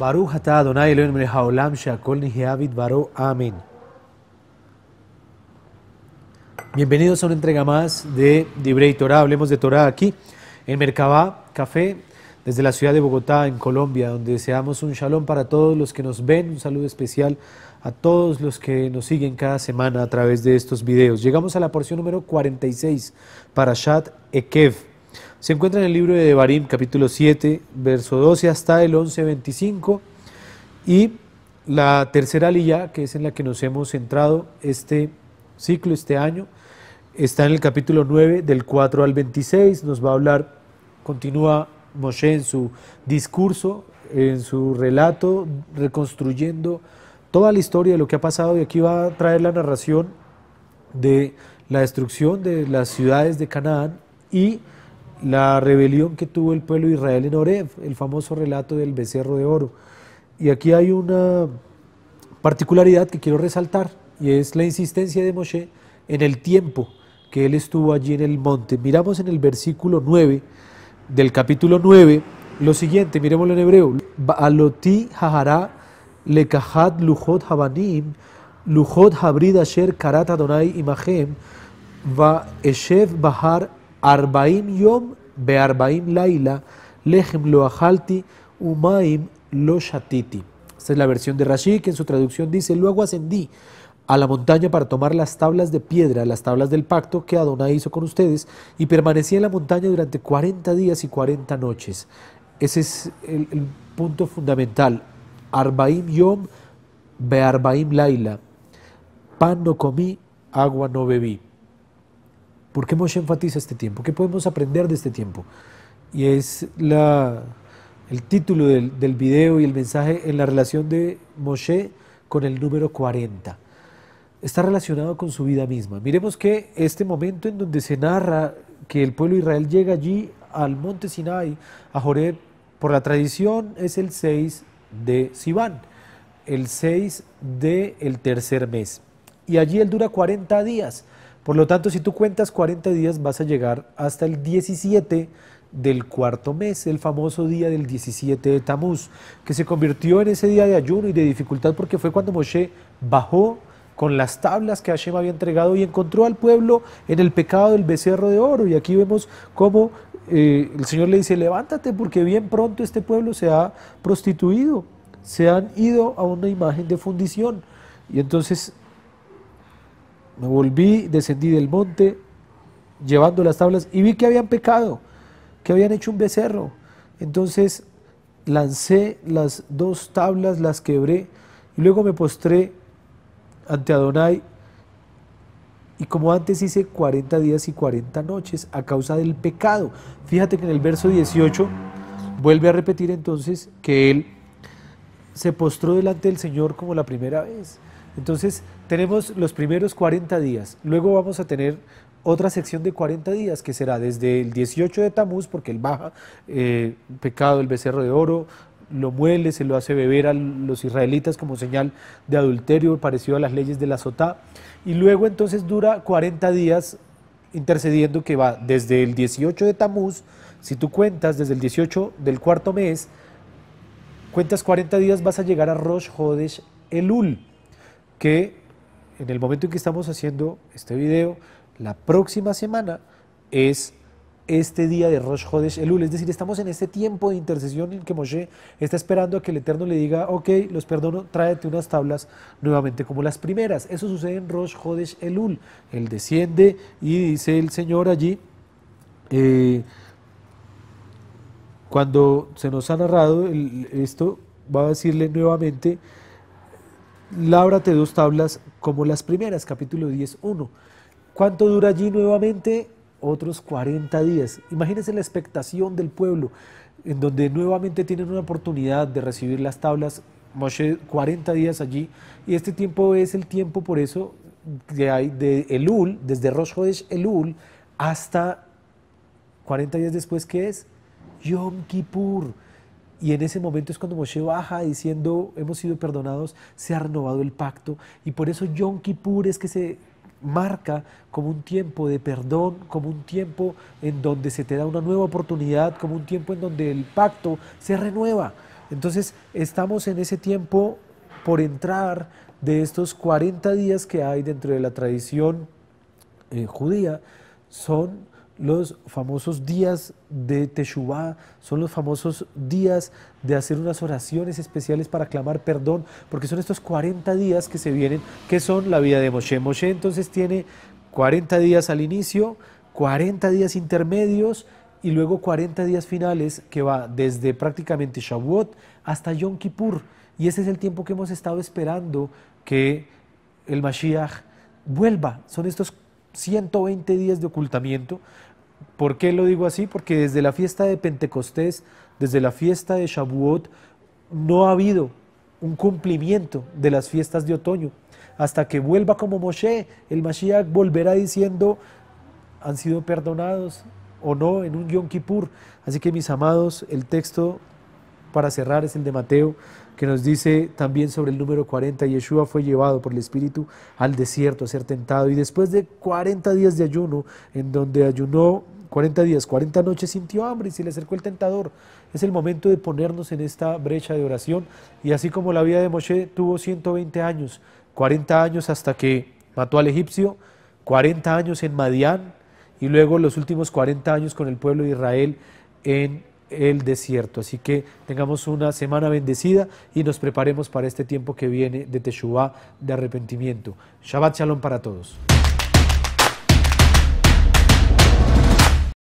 Baruch Adonai baro. Amén. Bienvenidos a una entrega más de y Torah. Hablemos de Torah aquí en Mercabá Café, desde la ciudad de Bogotá, en Colombia, donde deseamos un shalom para todos los que nos ven, un saludo especial a todos los que nos siguen cada semana a través de estos videos. Llegamos a la porción número 46, para Shad Ekev se encuentra en el libro de Devarim, capítulo 7, verso 12 hasta el 11, 25. Y la tercera lía, que es en la que nos hemos centrado este ciclo, este año, está en el capítulo 9, del 4 al 26. Nos va a hablar, continúa Moshe en su discurso, en su relato, reconstruyendo toda la historia de lo que ha pasado. Y aquí va a traer la narración de la destrucción de las ciudades de Canaán y la rebelión que tuvo el pueblo de Israel en Oreb, el famoso relato del becerro de oro. Y aquí hay una particularidad que quiero resaltar y es la insistencia de Moshe en el tiempo que él estuvo allí en el monte. Miramos en el versículo 9 del capítulo 9 lo siguiente, miremoslo en hebreo. lujot habanim lujot habrid asher karat adonai imahem va bahar Arbaim Yom Bearbaim Laila Lehem Lo Umaim Lo Shatiti. Esta es la versión de Rashi que en su traducción dice, luego ascendí a la montaña para tomar las tablas de piedra, las tablas del pacto que Adonai hizo con ustedes, y permanecí en la montaña durante 40 días y 40 noches. Ese es el, punto fundamental. Arbaim Yom Bearbaim Laila. Pan no comí, agua no bebí. ¿Por qué Moshe enfatiza este tiempo? ¿Qué podemos aprender de este tiempo? Y es el título del, video y el mensaje en la relación de Moshe con el número 40. Está relacionado con su vida misma. Miremos que este momento en donde se narra que el pueblo de Israel llega allí al monte Sinai, a Joreb, por la tradición es el 6 de Sibán, el 6 del tercer mes. Y allí él dura 40 días. Por lo tanto, si tú cuentas 40 días, vas a llegar hasta el 17 del cuarto mes, el famoso día del 17 de Tamuz, que se convirtió en ese día de ayuno y de dificultad porque fue cuando Moshe bajó con las tablas que Hashem había entregado y encontró al pueblo en el pecado del becerro de oro. Y aquí vemos cómo eh, el Señor le dice, levántate porque bien pronto este pueblo se ha prostituido, se han ido a una imagen de fundición. Y entonces me volví, descendí del monte, llevando las tablas, y vi que habían pecado, que habían hecho un becerro. Entonces lancé las dos tablas, las quebré, y luego me postré ante Adonai, y como antes hice 40 días y 40 noches a causa del pecado. Fíjate que en el verso 18 vuelve a repetir entonces que él se postró delante del Señor como la primera vez. Entonces, tenemos los primeros 40 días. Luego vamos a tener otra sección de 40 días que será desde el 18 de Tamuz, porque el baja eh, pecado el becerro de oro, lo muele, se lo hace beber a los israelitas como señal de adulterio, parecido a las leyes de la Sotá. Y luego entonces dura 40 días intercediendo que va desde el 18 de Tamuz, si tú cuentas desde el 18 del cuarto mes, cuentas 40 días vas a llegar a Rosh Hodesh Elul que en el momento en que estamos haciendo este video, la próxima semana es este día de Rosh Hodesh Elul, es decir, estamos en este tiempo de intercesión en que Moshe está esperando a que el Eterno le diga, ok, los perdono, tráete unas tablas nuevamente como las primeras. Eso sucede en Rosh Hodesh Elul. Él desciende y dice el Señor allí, eh, cuando se nos ha narrado esto, va a decirle nuevamente, Lábrate dos tablas como las primeras, capítulo 10, 1. ¿Cuánto dura allí nuevamente? Otros 40 días. Imagínense la expectación del pueblo, en donde nuevamente tienen una oportunidad de recibir las tablas. Moshe 40 días allí, y este tiempo es el tiempo, por eso, de de Elul, desde Rosh Hodesh Elul hasta 40 días después, ¿qué es Yom Kippur. Y en ese momento es cuando Moshe baja diciendo, hemos sido perdonados, se ha renovado el pacto. Y por eso Yom Kippur es que se marca como un tiempo de perdón, como un tiempo en donde se te da una nueva oportunidad, como un tiempo en donde el pacto se renueva. Entonces estamos en ese tiempo por entrar de estos 40 días que hay dentro de la tradición eh, judía, son los famosos días de Teshuvah, son los famosos días de hacer unas oraciones especiales para clamar perdón, porque son estos 40 días que se vienen, que son la vida de Moshe. Moshe entonces tiene 40 días al inicio, 40 días intermedios y luego 40 días finales que va desde prácticamente Shavuot hasta Yom Kippur. Y ese es el tiempo que hemos estado esperando que el Mashiach vuelva. Son estos 120 días de ocultamiento. ¿Por qué lo digo así? Porque desde la fiesta de Pentecostés, desde la fiesta de Shavuot, no ha habido un cumplimiento de las fiestas de otoño. Hasta que vuelva como Moshe, el Mashiach volverá diciendo, han sido perdonados o no en un Yom Kippur. Así que mis amados, el texto para cerrar es el de Mateo que nos dice también sobre el número 40, Yeshua fue llevado por el Espíritu al desierto a ser tentado y después de 40 días de ayuno, en donde ayunó 40 días, 40 noches, sintió hambre y se le acercó el tentador. Es el momento de ponernos en esta brecha de oración y así como la vida de Moshe tuvo 120 años, 40 años hasta que mató al egipcio, 40 años en Madián y luego los últimos 40 años con el pueblo de Israel en el desierto. Así que tengamos una semana bendecida y nos preparemos para este tiempo que viene de Teshuvah, de arrepentimiento. Shabbat Shalom para todos.